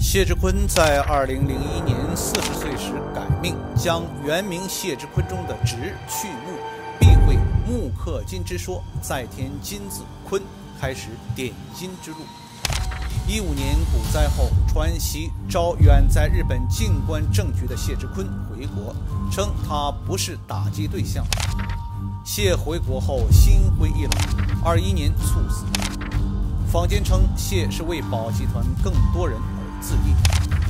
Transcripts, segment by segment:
谢志坤在二零零一年四十岁时改命，将原名谢志坤中的“志”去木，避讳“木克金”之说，再添“金”字坤，开始点金之路。一五年股灾后，川西招远在日本静观政局的谢志坤回国，称他不是打击对象。谢回国后心灰意冷，二一年猝死。坊间称谢是为保集团更多人。自立，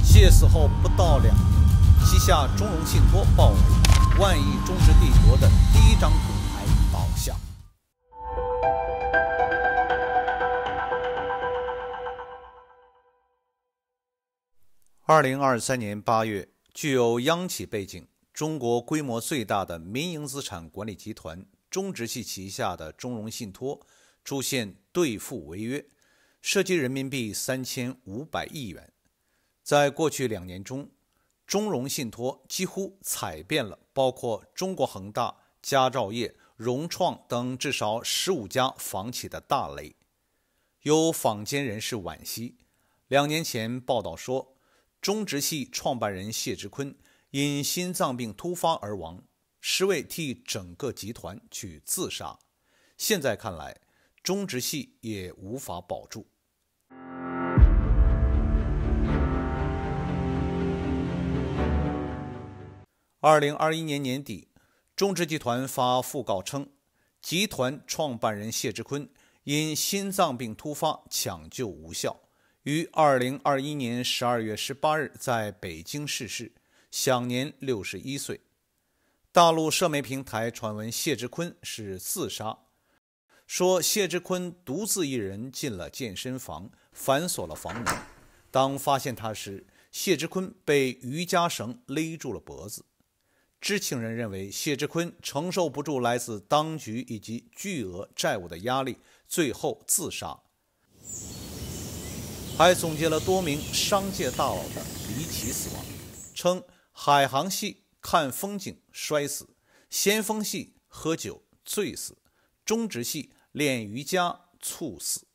谢死后不到两年，旗下中融信托报露万亿中植帝国的第一张骨牌倒下。二零二三年八月，具有央企背景、中国规模最大的民营资产管理集团中植系旗下的中融信托出现兑付违约，涉及人民币三千五百亿元。在过去两年中，中融信托几乎踩遍了包括中国恒大、佳兆业、融创等至少十五家房企的大雷。有坊间人士惋惜，两年前报道说，中植系创办人谢志坤因心脏病突发而亡，是为替整个集团去自杀。现在看来，中植系也无法保住。二零二一年年底，中植集团发讣告称，集团创办人谢志坤因心脏病突发抢救无效，于二零二一年十二月十八日在北京逝世，享年六十一岁。大陆社媒平台传闻谢志坤是自杀，说谢志坤独自一人进了健身房，反锁了房门。当发现他时，谢志坤被瑜伽绳勒住了脖子。知情人认为，谢志坤承受不住来自当局以及巨额债务的压力，最后自杀。还总结了多名商界大佬的离奇死亡，称海航系看风景摔死，先锋系喝酒醉死，中职系练瑜伽猝死。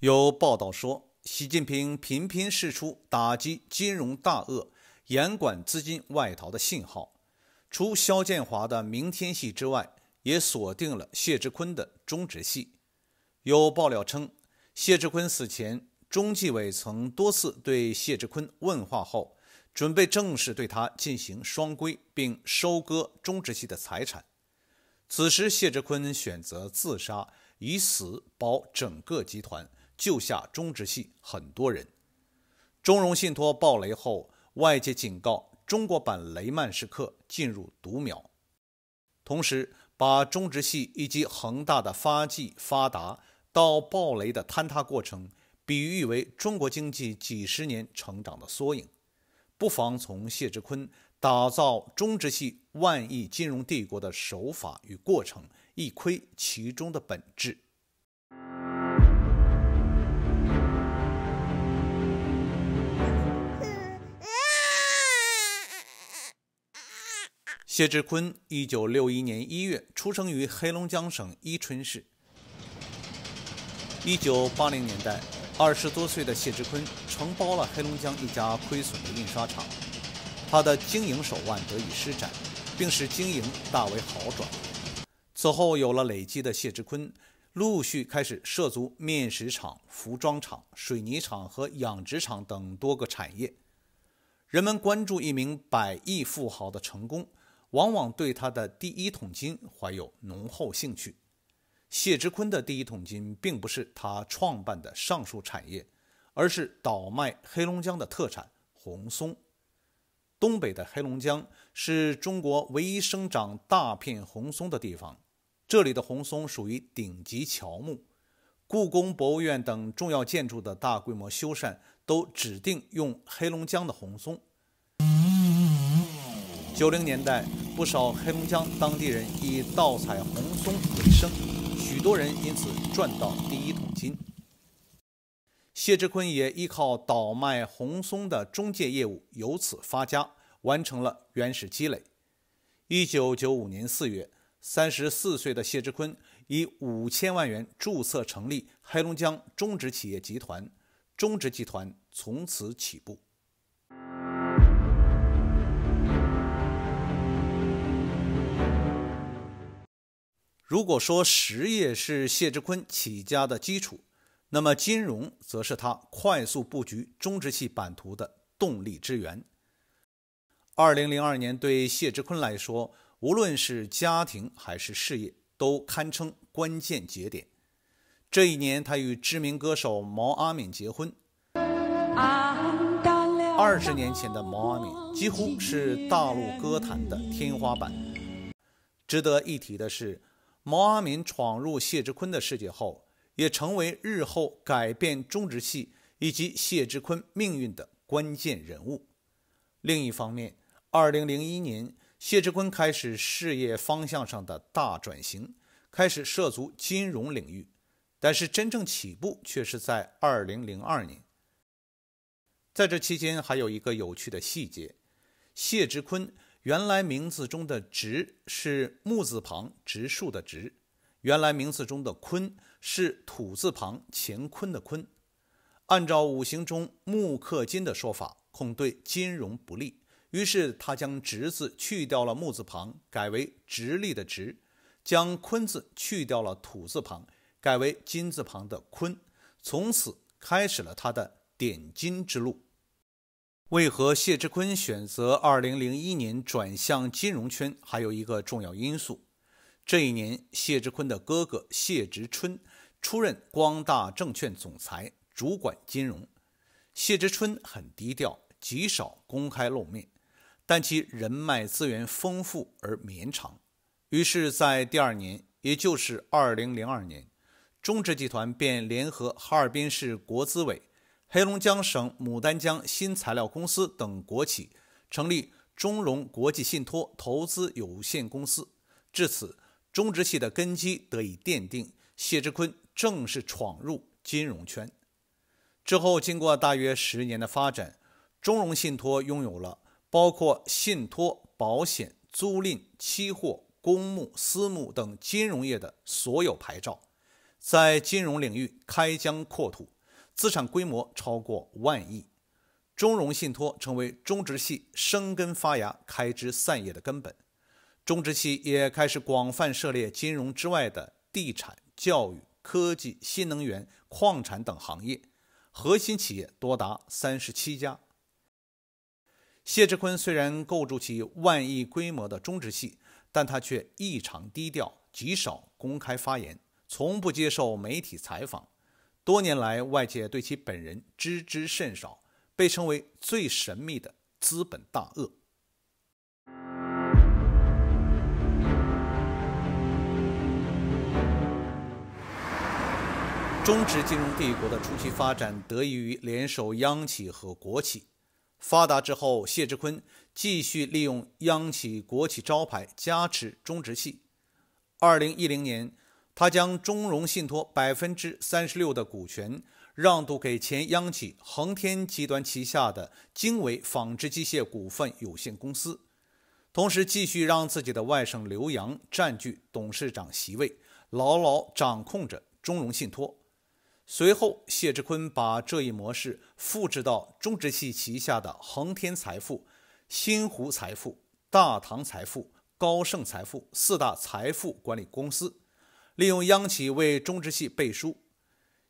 有报道说，习近平频频释出打击金融大鳄。严管资金外逃的信号，除肖建华的明天系之外，也锁定了谢志坤的中植系。有爆料称，谢志坤死前，中纪委曾多次对谢志坤问话后，准备正式对他进行双规，并收割中植系的财产。此时，谢志坤选择自杀，以死保整个集团，救下中植系很多人。中融信托暴雷后。外界警告：中国版雷曼时刻进入读秒。同时，把中植系以及恒大的发迹、发达到暴雷的坍塌过程，比喻为中国经济几十年成长的缩影。不妨从谢志坤打造中植系万亿金融帝国的手法与过程，一窥其中的本质。谢志坤，一九六一年一月出生于黑龙江省伊春市。一九八零年代，二十多岁的谢志坤承包了黑龙江一家亏损的印刷厂，他的经营手腕得以施展，并使经营大为好转。此后有了累积的谢志坤，陆续开始涉足面食厂、服装厂、水泥厂和养殖场等多个产业。人们关注一名百亿富豪的成功。往往对他的第一桶金怀有浓厚兴趣。谢志坤的第一桶金并不是他创办的上述产业，而是倒卖黑龙江的特产红松。东北的黑龙江是中国唯一生长大片红松的地方，这里的红松属于顶级乔木，故宫博物院等重要建筑的大规模修缮都指定用黑龙江的红松。九零年代，不少黑龙江当地人以盗采红松为生，许多人因此赚到第一桶金。谢志坤也依靠倒卖红松的中介业务，由此发家，完成了原始积累。一九九五年四月，三十四岁的谢志坤以五千万元注册成立黑龙江中植企业集团，中植集团从此起步。如果说实业是谢志坤起家的基础，那么金融则是他快速布局中植系版图的动力之源。二零零二年对谢志坤来说，无论是家庭还是事业，都堪称关键节点。这一年，他与知名歌手毛阿敏结婚。二十年前的毛阿敏几乎是大陆歌坛的天花板。值得一提的是。毛阿敏闯入谢志坤的世界后，也成为日后改变中植系以及谢志坤命运的关键人物。另一方面，二零零一年，谢志坤开始事业方向上的大转型，开始涉足金融领域。但是，真正起步却是在二零零二年。在这期间，还有一个有趣的细节：谢志坤。原来名字中的“直”是木字旁“植树”的“植”，原来名字中的“坤”是土字旁“乾坤”的“坤”。按照五行中木克金的说法，恐对金融不利，于是他将“直”字去掉了木字旁，改为“直立”的“直”，将“坤”字去掉了土字旁，改为金字旁的“坤”，从此开始了他的点金之路。为何谢志坤选择2001年转向金融圈？还有一个重要因素。这一年，谢志坤的哥哥谢直春出任光大证券总裁，主管金融。谢直春很低调，极少公开露面，但其人脉资源丰富而绵长。于是，在第二年，也就是2002年，中植集团便联合哈尔滨市国资委。黑龙江省牡丹江新材料公司等国企成立中融国际信托投资有限公司，至此，中植系的根基得以奠定。谢志坤正式闯入金融圈。之后，经过大约十年的发展，中融信托拥有了包括信托、保险、租赁、期货、公募、私募等金融业的所有牌照，在金融领域开疆扩土。资产规模超过万亿，中融信托成为中植系生根发芽、开枝散叶的根本。中植系也开始广泛涉猎金融之外的地产、教育、科技、新能源、矿产等行业，核心企业多达三十七家。谢志坤虽然构筑起万亿规模的中植系，但他却异常低调，极少公开发言，从不接受媒体采访。多年来，外界对其本人知之甚少，被称为最神秘的资本大鳄。中植金融帝国的初期发展得益于联手央企和国企，发达之后，谢志坤继续利用央企、国企招牌加持中植系。二零一零年。他将中融信托百分之三十六的股权让渡给前央企恒天集团旗下的经纬纺织机械股份有限公司，同时继续让自己的外甥刘洋占据董事长席位，牢牢掌控着中融信托。随后，谢志坤把这一模式复制到中植系旗下的恒天财富、新湖财富、大唐财富、高盛财富四大财富管理公司。利用央企为中植系背书，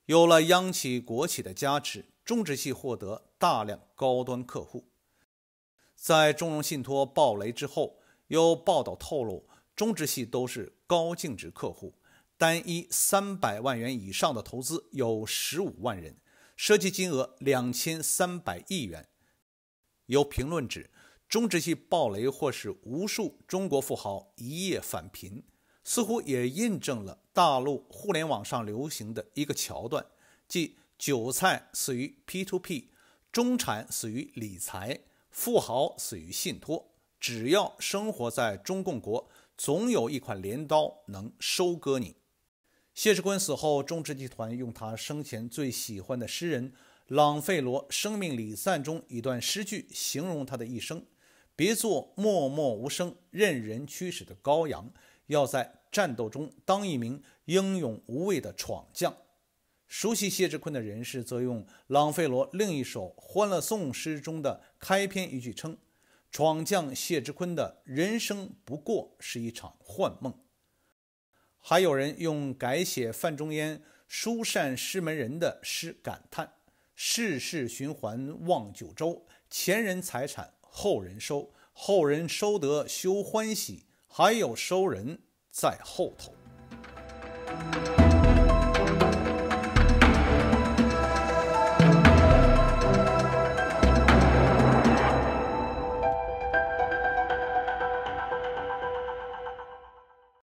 有了央企国企的加持，中植系获得大量高端客户。在中融信托暴雷之后，有报道透露，中植系都是高净值客户，单一三百万元以上的投资有十五万人，涉及金额两千三百亿元。有评论指，中植系暴雷或是无数中国富豪一夜返贫。似乎也印证了大陆互联网上流行的一个桥段，即“韭菜死于 P2P，中产死于理财，富豪死于信托”。只要生活在中共国，总有一款镰刀能收割你。谢世坤死后，中植集团用他生前最喜欢的诗人朗费罗《生命礼赞》中一段诗句形容他的一生：“别做默默无声、任人驱使的羔羊，要在。”战斗中，当一名英勇无畏的闯将。熟悉谢志坤的人士则用朗费罗另一首《欢乐颂》诗中的开篇一句称：“闯将谢志坤的人生不过是一场幻梦。”还有人用改写范仲淹《书善师门人》的诗感叹：“世事循环望九州，前人财产后人收，后人收得休欢喜，还有收人。”在后头。